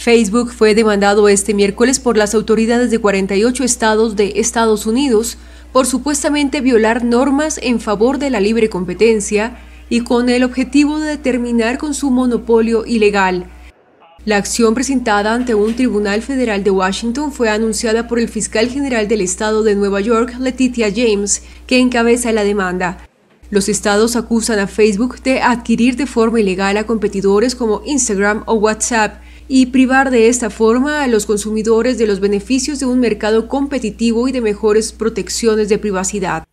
Facebook fue demandado este miércoles por las autoridades de 48 estados de Estados Unidos por supuestamente violar normas en favor de la libre competencia y con el objetivo de terminar con su monopolio ilegal. La acción presentada ante un tribunal federal de Washington fue anunciada por el fiscal general del estado de Nueva York, Letitia James, que encabeza la demanda. Los estados acusan a Facebook de adquirir de forma ilegal a competidores como Instagram o WhatsApp, y privar de esta forma a los consumidores de los beneficios de un mercado competitivo y de mejores protecciones de privacidad.